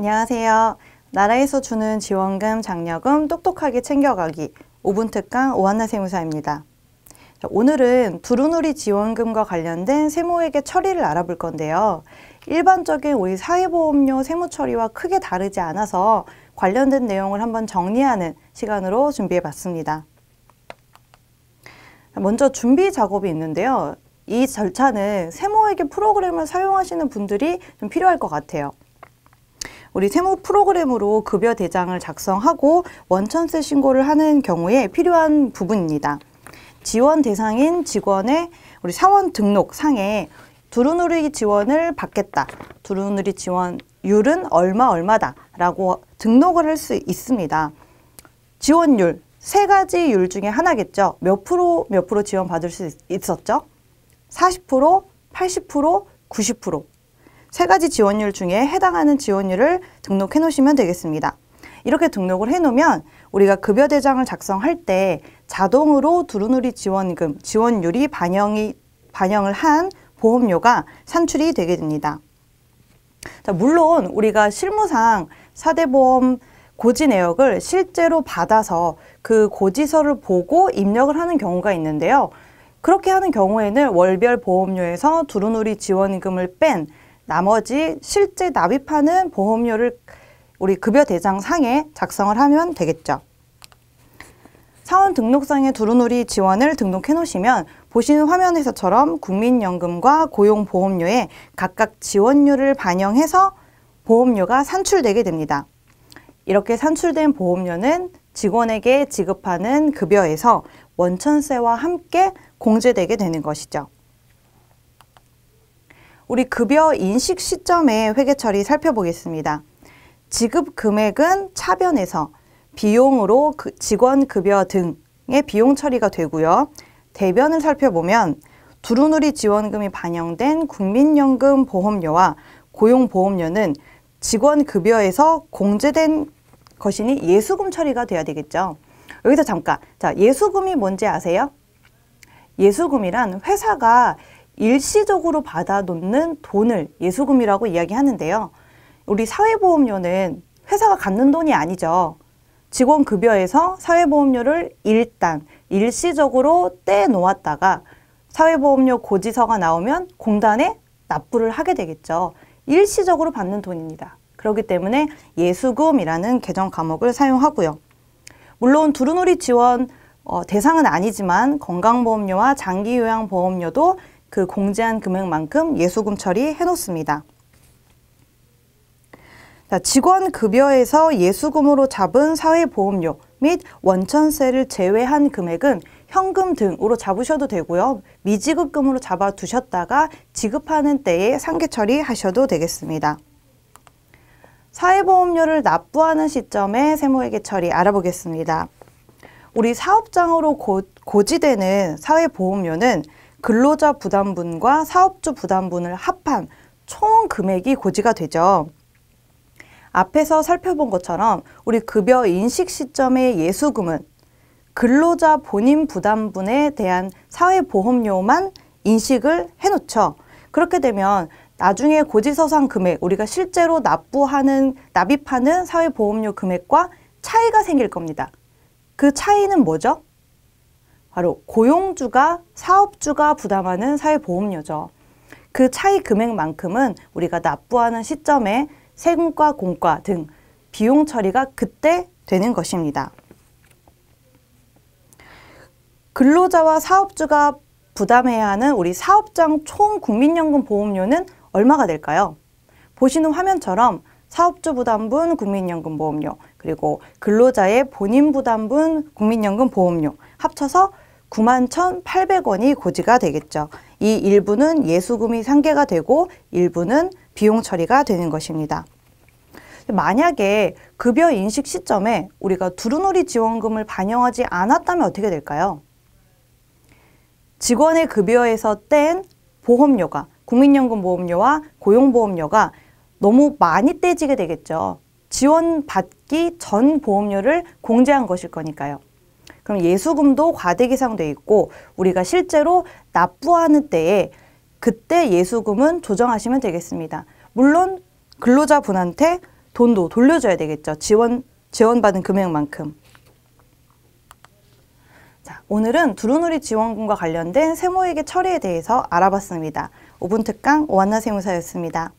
안녕하세요. 나라에서 주는 지원금, 장려금 똑똑하게 챙겨가기 5분 특강 오한나 세무사입니다. 오늘은 두루누리 지원금과 관련된 세무에게 처리를 알아볼 건데요. 일반적인 우리 사회보험료 세무 처리와 크게 다르지 않아서 관련된 내용을 한번 정리하는 시간으로 준비해 봤습니다. 먼저 준비 작업이 있는데요. 이 절차는 세모에게 프로그램을 사용하시는 분들이 좀 필요할 것 같아요. 우리 세무 프로그램으로 급여 대장을 작성하고 원천세 신고를 하는 경우에 필요한 부분입니다. 지원 대상인 직원의 우리 사원 등록 상에 두루누리 지원을 받겠다. 두루누리 지원율은 얼마 얼마다. 라고 등록을 할 수 있습니다. 지원율, 세 가지 율 중에 하나겠죠. 몇 프로, 몇 프로 지원 받을 수 있었죠? 40%, 80%, 90%. 세 가지 지원율 중에 해당하는 지원율을 등록해 놓으시면 되겠습니다. 이렇게 등록을 해 놓으면 우리가 급여 대장을 작성할 때 자동으로 두루누리 지원금, 지원율이 반영이 반영을 한 보험료가 산출이 되게 됩니다. 자, 물론 우리가 실무상 사대보험 고지 내역을 실제로 받아서 그 고지서를 보고 입력을 하는 경우가 있는데요. 그렇게 하는 경우에는 월별 보험료에서 두루누리 지원금을 뺀 나머지 실제 납입하는 보험료를 우리 급여 대상 상에 작성을 하면 되겠죠. 사원 등록상의 두루누리 지원을 등록해 놓으시면 보시는 화면에서처럼 국민연금과 고용보험료에 각각 지원율을 반영해서 보험료가 산출되게 됩니다. 이렇게 산출된 보험료는 직원에게 지급하는 급여에서 원천세와 함께 공제되게 되는 것이죠. 우리 급여 인식 시점의 회계 처리 살펴보겠습니다. 지급 금액은 차변에서 비용으로 그 직원 급여 등의 비용 처리가 되고요. 대변을 살펴보면 두루누리 지원금이 반영된 국민연금 보험료와 고용보험료는 직원 급여에서 공제된 것이니 예수금 처리가 돼야 되겠죠. 여기서 잠깐. 자, 예수금이 뭔지 아세요? 예수금이란 회사가 일시적으로 받아놓는 돈을 예수금이라고 이야기하는데요. 우리 사회보험료는 회사가 갖는 돈이 아니죠. 직원 급여에서 사회보험료를 일단 일시적으로 떼놓았다가 사회보험료 고지서가 나오면 공단에 납부를 하게 되겠죠. 일시적으로 받는 돈입니다. 그렇기 때문에 예수금이라는 계정 과목을 사용하고요. 물론 두루놀이 지원 어, 대상은 아니지만 건강보험료와 장기요양보험료도 그 공제한 금액만큼 예수금 처리해 놓습니다. 직원 급여에서 예수금으로 잡은 사회보험료 및 원천세를 제외한 금액은 현금 등으로 잡으셔도 되고요. 미지급금으로 잡아 두셨다가 지급하는 때에 상계 처리하셔도 되겠습니다. 사회보험료를 납부하는 시점에 세무회계 처리 알아보겠습니다. 우리 사업장으로 고, 고지되는 사회보험료는 근로자 부담분과 사업주 부담분을 합한 총 금액이 고지가 되죠. 앞에서 살펴본 것처럼 우리 급여 인식 시점의 예수금은 근로자 본인 부담분에 대한 사회보험료만 인식을 해놓죠. 그렇게 되면 나중에 고지서상 금액, 우리가 실제로 납부하는, 납입하는 사회보험료 금액과 차이가 생길 겁니다. 그 차이는 뭐죠? 바로 고용주가 사업주가 부담하는 사회보험료죠. 그 차이 금액만큼은 우리가 납부하는 시점에 세금과 공과 등 비용 처리가 그때 되는 것입니다. 근로자와 사업주가 부담해야 하는 우리 사업장 총 국민연금 보험료는 얼마가 될까요? 보시는 화면처럼 사업주 부담분 국민연금 보험료 그리고 근로자의 본인 부담분 국민연금 보험료 합쳐서 9 1,800원이 고지가 되겠죠. 이 일부는 예수금이 상계가 되고 일부는 비용 처리가 되는 것입니다. 만약에 급여 인식 시점에 우리가 두루놀이 지원금을 반영하지 않았다면 어떻게 될까요? 직원의 급여에서 뗀 보험료가 국민연금 보험료와 고용보험료가 너무 많이 떼지게 되겠죠. 지원 받 받기 전 보험료를 공제한 것일 거니까요. 그럼 예수금도 과대기상돼 있고 우리가 실제로 납부하는 때에 그때 예수금은 조정하시면 되겠습니다. 물론 근로자분한테 돈도 돌려줘야 되겠죠. 지원 지원받은 금액만큼. 자, 오늘은 두루누리 지원금과 관련된 세모에게 처리에 대해서 알아봤습니다. 5분 특강 오한나 세무사였습니다.